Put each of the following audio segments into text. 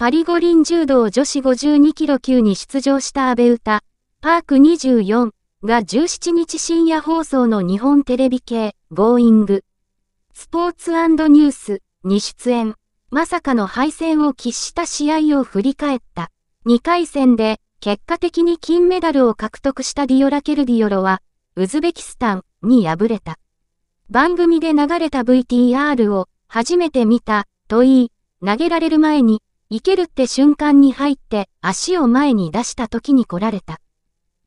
パリ五輪柔道女子52キロ級に出場した安倍歌、パーク24が17日深夜放送の日本テレビ系、ゴーイング、スポーツニュースに出演。まさかの敗戦を喫した試合を振り返った。2回戦で結果的に金メダルを獲得したディオラ・ケルディオロは、ウズベキスタンに敗れた。番組で流れた VTR を初めて見たと言い、投げられる前にいけるって瞬間に入って足を前に出した時に来られた。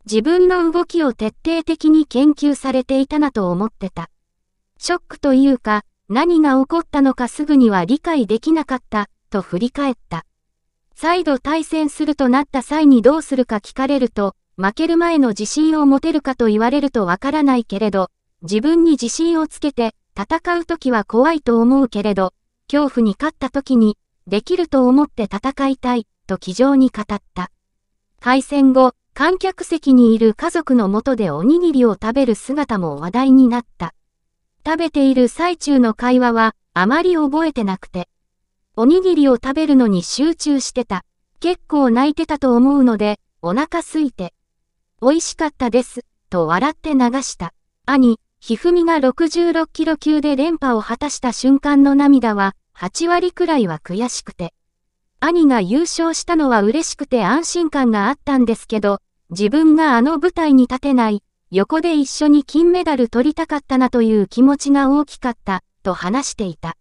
自分の動きを徹底的に研究されていたなと思ってた。ショックというか、何が起こったのかすぐには理解できなかった、と振り返った。再度対戦するとなった際にどうするか聞かれると、負ける前の自信を持てるかと言われるとわからないけれど、自分に自信をつけて、戦う時は怖いと思うけれど、恐怖に勝った時にできると思って戦いたい、と気丈に語った。開戦後、観客席にいる家族のもとでおにぎりを食べる姿も話題になった。食べている最中の会話はあまり覚えてなくて。おにぎりを食べるのに集中してた。結構泣いてたと思うので、お腹空いて。美味しかったです、と笑って流した。兄、ひふみが66キロ級で連覇を果たした瞬間の涙は、8割くらいは悔しくて。兄が優勝したのは嬉しくて安心感があったんですけど、自分があの舞台に立てない、横で一緒に金メダル取りたかったなという気持ちが大きかった、と話していた。